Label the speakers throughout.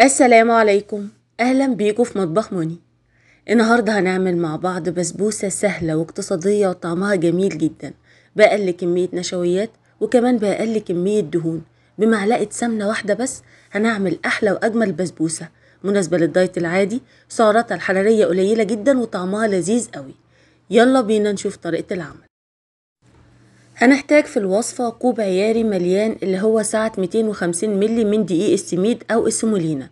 Speaker 1: السلام عليكم أهلا بيكم في مطبخ موني النهاردة هنعمل مع بعض بسبوسة سهلة واقتصادية وطعمها جميل جدا بأقل كمية نشويات وكمان بأقل كمية دهون بمعلقة سمنة واحدة بس هنعمل أحلى وأجمل بسبوسة مناسبة للدايت العادي سعراتها الحرارية قليلة جدا وطعمها لذيذ قوي يلا بينا نشوف طريقة العمل هنحتاج في الوصفة كوب عياري مليان اللي هو سعة 250 ملي من دقيق السميد أو السمولينا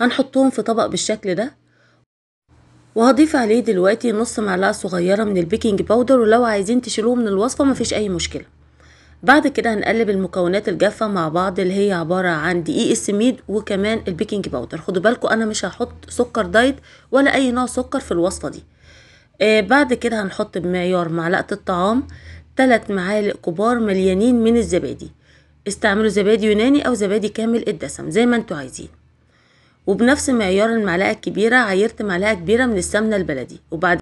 Speaker 1: هنحطهم في طبق بالشكل ده وهضيف عليه دلوقتي نص معلقة صغيرة من البيكنج باودر ولو عايزين تشيلوه من الوصفة مفيش أي مشكلة بعد كده هنقلب المكونات الجافة مع بعض اللي هي عبارة عن دقيق السميد وكمان البيكنج باودر خدوا بالكو أنا مش هحط سكر دايت ولا أي نوع سكر في الوصفة دي آه بعد كده هنحط بمعيار معلقة الطعام ثلاث معالق كبار مليانين من الزبادي استعملوا زبادي يوناني او زبادي كامل الدسم زي ما انتوا عايزين وبنفس معيار المعلقه الكبيره عيرت معلقه كبيره من السمنه البلدي وبعد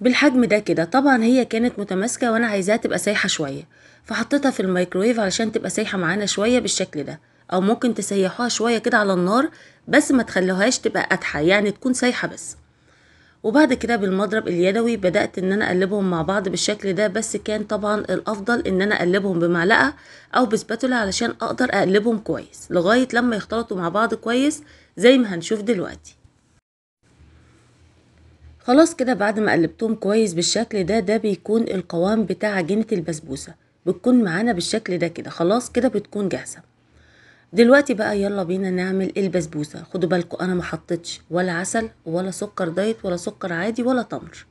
Speaker 1: بالحجم ده كده طبعا هي كانت متماسكه وانا عايزاها تبقى سايحه شويه فحطيتها في الميكرويف علشان تبقى سايحه معانا شويه بالشكل ده او ممكن تسيحوها شويه كده على النار بس ما تخلوهاش تبقى قدحه يعني تكون سايحه بس وبعد كده بالمضرب اليدوي بدأت ان انا اقلبهم مع بعض بالشكل ده بس كان طبعا الافضل ان انا اقلبهم بمعلقة او بسباتولا علشان اقدر اقلبهم كويس لغاية لما يختلطوا مع بعض كويس زي ما هنشوف دلوقتي خلاص كده بعد ما قلبتهم كويس بالشكل ده ده بيكون القوام بتاع عجينة البسبوسة بتكون معانا بالشكل ده كده خلاص كده بتكون جاهزة دلوقتي بقى يلا بينا نعمل البسبوسة خدوا بالكم انا محطتش ولا عسل ولا سكر دايت ولا سكر عادي ولا تمر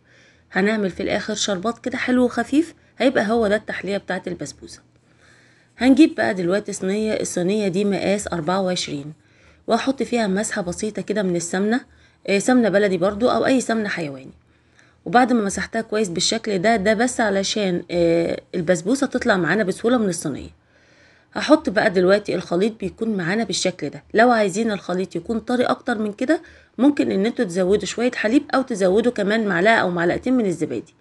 Speaker 1: هنعمل في الاخر شربات كده حلو وخفيف هيبقى هو ده التحلية بتاعت البسبوسة هنجيب بقى دلوقتي صينية الصينية دي مقاس أربعة وعشرين وهحط فيها مسحة بسيطة كده من السمنة آه، سمنة بلدي برضو أو أي سمنة حيواني وبعد ما مسحتها كويس بالشكل ده ده بس علشان آه، البسبوسة تطلع معانا بسهولة من الصينية هحط بقى دلوقتي الخليط بيكون معانا بالشكل ده لو عايزين الخليط يكون طري اكتر من كده ممكن ان انتوا تزودوا شويه حليب او تزودوا كمان معلقه او معلقتين من الزبادي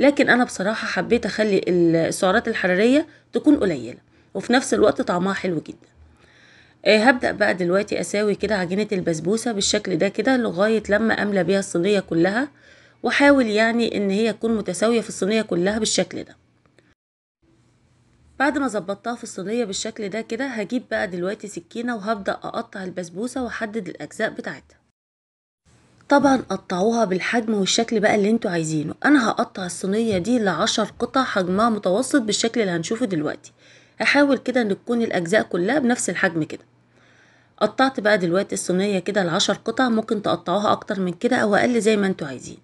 Speaker 1: لكن انا بصراحه حبيت اخلي السعرات الحراريه تكون قليله وفي نفس الوقت طعمها حلو جدا آه، هبدأ بقى دلوقتي أساوي كده عجينة البسبوسة بالشكل ده كده لغاية لما أملى بيها الصينية كلها واحاول يعني إن هي تكون متساوية في الصينية كلها بالشكل ده بعد ما ظبطتها في الصينيه بالشكل ده كده هجيب بقى دلوقتي سكينه وهبدا اقطع البسبوسه واحدد الاجزاء بتاعتها طبعا قطعوها بالحجم والشكل بقى اللي انتوا عايزينه انا هقطع الصينيه دي لعشر قطع حجمها متوسط بالشكل اللي هنشوفه دلوقتي هحاول كده ان تكون الاجزاء كلها بنفس الحجم كده قطعت بقى دلوقتي الصينيه كده لعشر قطع ممكن تقطعوها اكتر من كده او اقل زي ما انتوا عايزين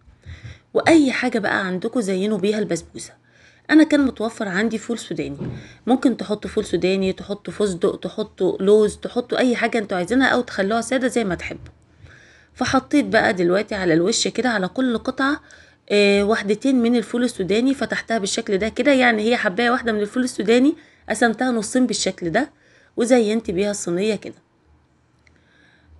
Speaker 1: واي حاجه بقى عندكم زينوا بيها البسبوسه انا كان متوفر عندي فول سوداني ممكن تحطوا فول سوداني تحطوا فستق تحطوا لوز تحطوا اي حاجه انتوا عايزينها او تخلوها ساده زي ما تحبوا فحطيت بقى دلوقتي على الوش كده على كل قطعه آه واحدتين من الفول السوداني فتحتها بالشكل ده كده يعني هي حبايه واحده من الفول السوداني قسمتها نصين بالشكل ده وزينت بيها الصينيه كده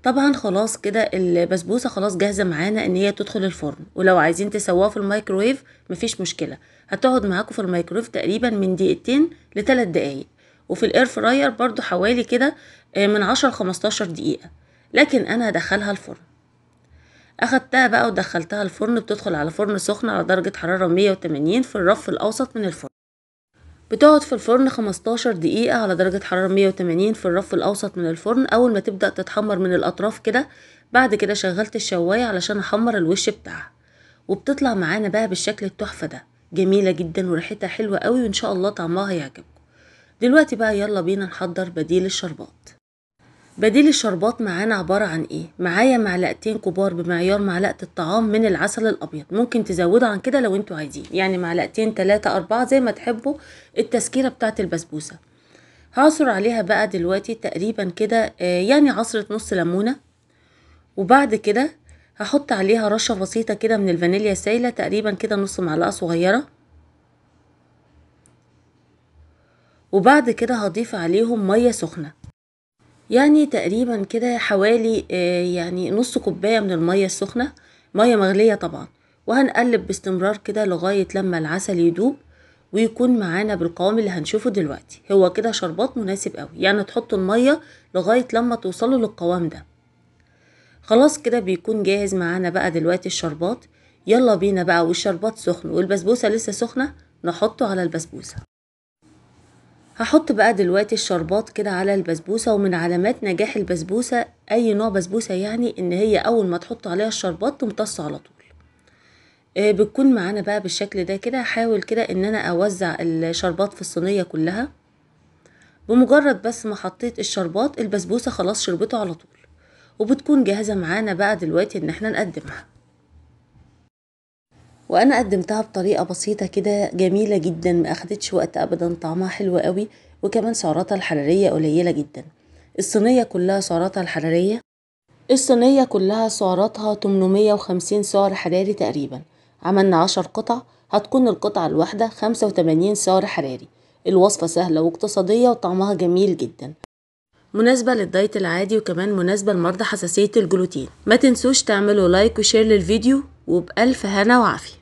Speaker 1: طبعا خلاص كده البسبوسه خلاص جاهزه معانا ان هي تدخل الفرن ولو عايزين تسووها في الميكرويف مفيش مشكله هتقعد معاكم في الميكرويف تقريبا من دقيقتين لثلاث دقايق وفي الاير فراير برضو حوالي كده آه، من عشرة لخمستاشر دقيقه لكن انا هدخلها الفرن اخدتها بقى ودخلتها الفرن بتدخل على فرن سخن على درجه حراره 180 في الرف الاوسط من الفرن بتقعد في الفرن 15 دقيقة على درجة حرارة 180 في الرف الأوسط من الفرن أول ما تبدأ تتحمر من الأطراف كده بعد كده شغلت الشواية علشان أحمر الوش بتاعها وبتطلع معانا بقى بالشكل التحفة ده جميلة جدا وريحتها حلوة قوي وإن شاء الله طعمها هيعجبكم دلوقتي بقى يلا بينا نحضر بديل الشربات بديل الشربات معانا عبارة عن ايه معايا معلقتين كبار بمعيار معلقة الطعام من العسل الابيض ممكن تزودوا عن كده لو انتوا عايزين يعني معلقتين تلاتة اربعة زي ما تحبوا التسكيرة بتاعت البسبوسة هعصر عليها بقى دلوقتي تقريبا كده آه، يعني عصرة نص ليمونة وبعد كده هحط عليها رشة بسيطة كده من الفانيليا السايلة تقريبا كده نص معلقة صغيرة وبعد كده هضيف عليهم مية سخنة يعني تقريبا كده حوالي آه، يعني نص كوباية من المية السخنة مية مغلية طبعا وهنقلب باستمرار كده لغاية لما العسل يدوب ويكون معانا بالقوام اللي هنشوفه دلوقتي هو كده شربات مناسب قوي يعني تحط المية لغاية لما توصلوا للقوام ده خلاص كده بيكون جاهز معانا بقى دلوقتي الشربات يلا بينا بقى والشربات سخن والبسبوسة لسه سخنة نحطه على البسبوسة هحط بقى دلوقتي الشربات كده على البسبوسة ومن علامات نجاح البسبوسة اي نوع بسبوسة يعني ان هي اول ما تحط عليها الشربات تمتص على طول آه بتكون معانا بقى بالشكل ده كده هحاول كده ان انا اوزع الشربات في الصينية كلها بمجرد بس ما حطيت الشربات البسبوسة خلاص شربته على طول وبتكون جاهزة معانا بقى دلوقتي ان احنا نقدمها وانا قدمتها بطريقه بسيطه كده جميله جدا ما اخدتش وقت ابدا طعمها حلو قوي وكمان سعراتها الحراريه قليله جدا الصينيه كلها سعراتها الحراريه الصينيه كلها سعراتها 850 سعر حراري تقريبا عملنا 10 قطع هتكون القطعه الواحده 85 سعر حراري الوصفه سهله واقتصاديه وطعمها جميل جدا مناسبة للدايت العادي وكمان مناسبة لمرضى حساسية الجلوتين ما تنسوش تعملوا لايك وشير للفيديو وبألف هنا وعافية